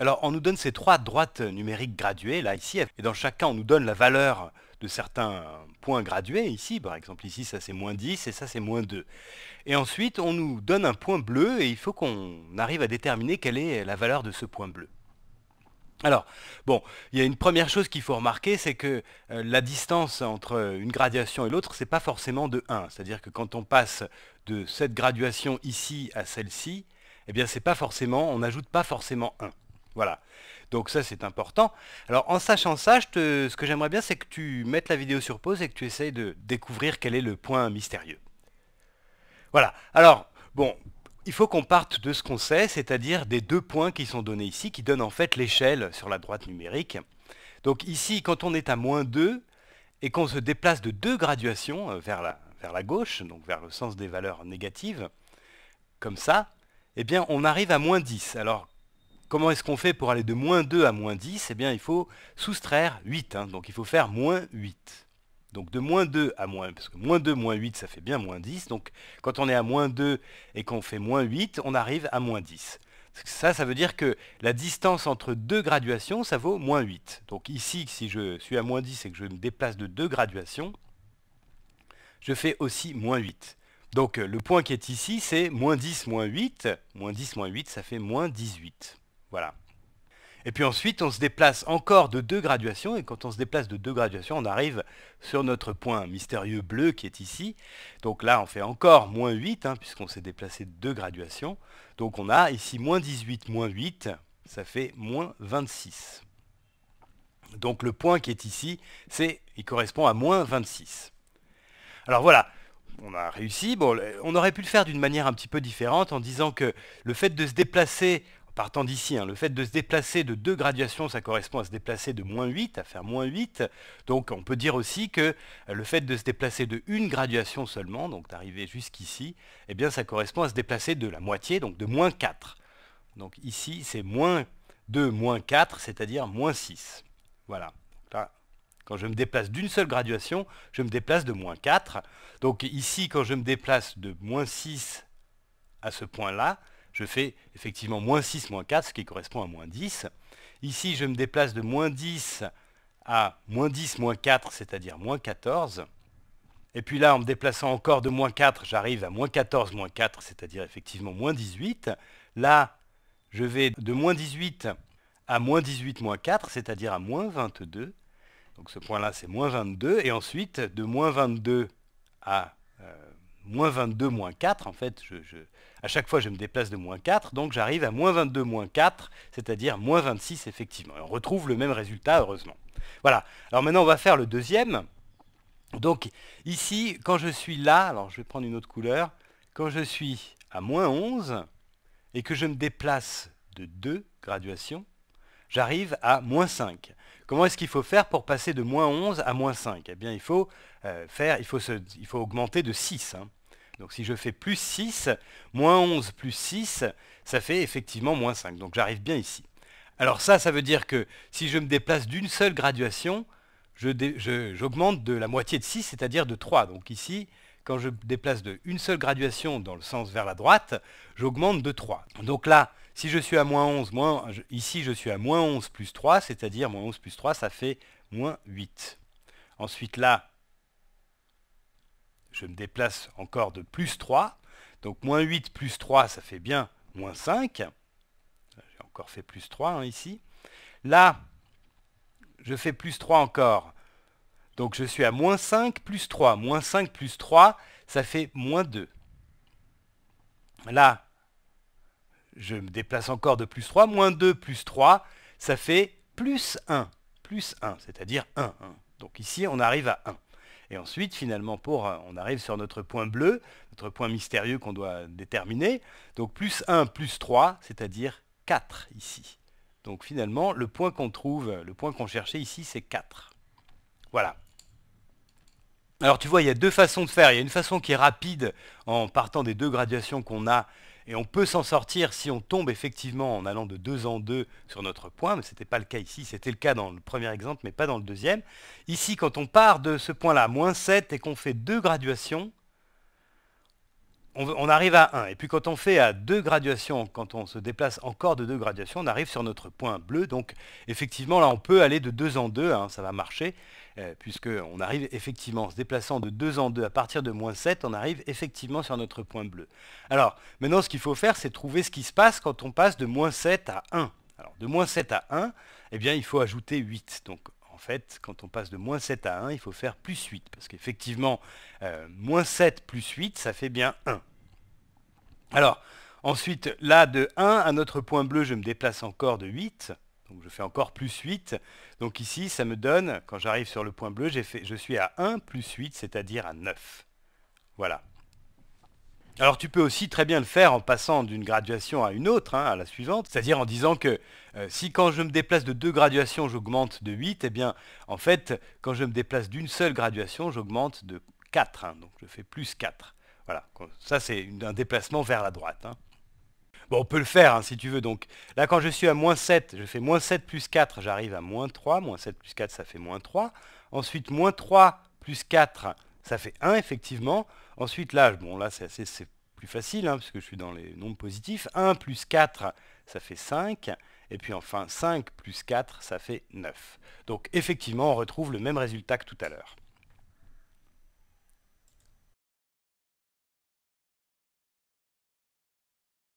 Alors on nous donne ces trois droites numériques graduées, là ici, et dans chacun on nous donne la valeur de certains points gradués, ici par exemple, ici ça c'est moins 10 et ça c'est moins 2. Et ensuite on nous donne un point bleu et il faut qu'on arrive à déterminer quelle est la valeur de ce point bleu. Alors, bon, il y a une première chose qu'il faut remarquer, c'est que euh, la distance entre une graduation et l'autre, c'est pas forcément de 1. C'est-à-dire que quand on passe de cette graduation ici à celle-ci, eh bien c'est pas forcément, on n'ajoute pas forcément 1. Voilà. Donc ça, c'est important. Alors, en sachant ça, je te... ce que j'aimerais bien, c'est que tu mettes la vidéo sur pause et que tu essayes de découvrir quel est le point mystérieux. Voilà. Alors, bon, il faut qu'on parte de ce qu'on sait, c'est-à-dire des deux points qui sont donnés ici, qui donnent en fait l'échelle sur la droite numérique. Donc ici, quand on est à moins 2 et qu'on se déplace de deux graduations euh, vers la, vers la gauche, donc vers le sens des valeurs négatives, comme ça, eh bien on arrive à moins 10. Alors Comment est-ce qu'on fait pour aller de moins 2 à moins 10 Eh bien, il faut soustraire 8. Hein. donc, il faut faire moins 8. Donc, de moins 2 à moins... Parce que moins 2, moins 8, ça fait bien moins 10. Donc, quand on est à moins 2 et qu'on fait moins 8, on arrive à moins 10. Ça, ça veut dire que la distance entre deux graduations, ça vaut moins 8. Donc ici, si je suis à moins 10 et que je me déplace de deux graduations, je fais aussi moins 8. Donc le point qui est ici, c'est moins 10, moins 8. Moins 10, moins 8, ça fait moins 18. Voilà. Et puis ensuite, on se déplace encore de deux graduations, et quand on se déplace de deux graduations, on arrive sur notre point mystérieux bleu qui est ici. Donc là, on fait encore moins 8, hein, puisqu'on s'est déplacé de deux graduations. Donc on a ici moins 18, moins 8, ça fait moins 26. Donc le point qui est ici, c'est, il correspond à moins 26. Alors voilà, on a réussi. Bon, on aurait pu le faire d'une manière un petit peu différente en disant que le fait de se déplacer Partant d'ici, hein. le fait de se déplacer de deux graduations, ça correspond à se déplacer de moins 8, à faire moins 8. Donc on peut dire aussi que le fait de se déplacer de une graduation seulement, donc d'arriver jusqu'ici, eh bien ça correspond à se déplacer de la moitié, donc de moins 4. Donc ici, c'est moins 2 moins 4, c'est-à-dire moins 6. Voilà. quand je me déplace d'une seule graduation, je me déplace de moins 4. Donc ici, quand je me déplace de moins 6 à ce point-là, je fais effectivement moins 6, moins 4, ce qui correspond à moins 10. Ici, je me déplace de moins 10 à moins 10, moins 4, c'est-à-dire moins 14. Et puis là, en me déplaçant encore de moins 4, j'arrive à moins 14, moins 4, c'est-à-dire effectivement moins 18. Là, je vais de moins 18 à moins 18, moins 4, c'est-à-dire à moins 22. Donc ce point-là, c'est moins 22. Et ensuite, de moins 22 à euh, moins 22, moins 4, en fait, je, à chaque fois je me déplace de moins 4, donc j'arrive à moins 22, moins 4, c'est-à-dire moins 26 effectivement. on retrouve le même résultat, heureusement. Voilà, alors maintenant on va faire le deuxième. Donc ici, quand je suis là, alors je vais prendre une autre couleur, quand je suis à moins 11 et que je me déplace de 2 graduations, j'arrive à moins 5. Comment est-ce qu'il faut faire pour passer de moins 11 à moins 5 Eh bien, il faut, euh, faire, il faut, il faut augmenter de 6. Hein. Donc si je fais plus 6, moins 11 plus 6, ça fait effectivement moins 5. Donc j'arrive bien ici. Alors ça, ça veut dire que si je me déplace d'une seule graduation, j'augmente de la moitié de 6, c'est-à-dire de 3. Donc ici, quand je me déplace de une seule graduation dans le sens vers la droite, j'augmente de 3. Donc là, si je suis à moins 11, ici je suis à moins 11 plus 3, c'est-à-dire moins 11 plus 3, ça fait moins 8. Ensuite là, je me déplace encore de plus 3. Donc moins 8 plus 3, ça fait bien moins 5. J'ai encore fait plus 3 hein, ici. Là, je fais plus 3 encore. Donc je suis à moins 5 plus 3. Moins 5 plus 3, ça fait moins 2. Là, je me déplace encore de plus 3. Moins 2 plus 3, ça fait plus 1. Plus 1, c'est-à-dire 1. Hein. Donc ici, on arrive à 1. Et ensuite, finalement, pour, euh, on arrive sur notre point bleu, notre point mystérieux qu'on doit déterminer. Donc plus 1 plus 3, c'est-à-dire 4 ici. Donc finalement, le point qu'on trouve, le point qu'on cherchait ici, c'est 4. Voilà. Alors tu vois, il y a deux façons de faire. Il y a une façon qui est rapide en partant des deux graduations qu'on a et on peut s'en sortir si on tombe effectivement en allant de 2 en 2 sur notre point, mais ce n'était pas le cas ici, c'était le cas dans le premier exemple, mais pas dans le deuxième. Ici, quand on part de ce point-là, moins 7, et qu'on fait deux graduations, on, arrive à 1. Et puis quand on fait à 2 graduations, quand on se déplace encore de 2 graduations, on arrive sur notre point bleu. Donc effectivement, là, on peut aller de 2 en 2, hein, ça va marcher, euh, puisqu'on arrive effectivement, en se déplaçant de 2 en 2 à partir de moins 7, on arrive effectivement sur notre point bleu. Alors maintenant, ce qu'il faut faire, c'est trouver ce qui se passe quand on passe de moins 7 à 1. Alors de moins 7 à 1, eh bien, il faut ajouter 8. Donc en fait, quand on passe de moins 7 à 1, il faut faire plus 8. Parce qu'effectivement, euh, moins 7 plus 8, ça fait bien 1. Alors, ensuite, là, de 1 à notre point bleu, je me déplace encore de 8. Donc je fais encore plus 8. Donc ici, ça me donne, quand j'arrive sur le point bleu, je suis à 1 plus 8, c'est-à-dire à 9. Voilà. Alors tu peux aussi très bien le faire en passant d'une graduation à une autre, hein, à la suivante, c'est-à-dire en disant que euh, si quand je me déplace de deux graduations, j'augmente de 8, et eh bien en fait, quand je me déplace d'une seule graduation, j'augmente de 4, hein. donc je fais plus 4. Voilà, ça c'est un déplacement vers la droite. Hein. Bon, on peut le faire si tu veux. Donc là, quand je suis à moins 7, je fais moins 7 plus 4, j'arrive à moins 3. Moins 7 plus 4, ça fait moins 3. Ensuite, moins 3 plus 4, ça fait 1 effectivement. Ensuite là, bon là c'est plus facile, hein, parce que je suis dans les nombres positifs. 1 plus 4, ça fait 5. Et puis enfin 5 plus 4, ça fait 9. Donc effectivement, on retrouve le même résultat que tout à l'heure.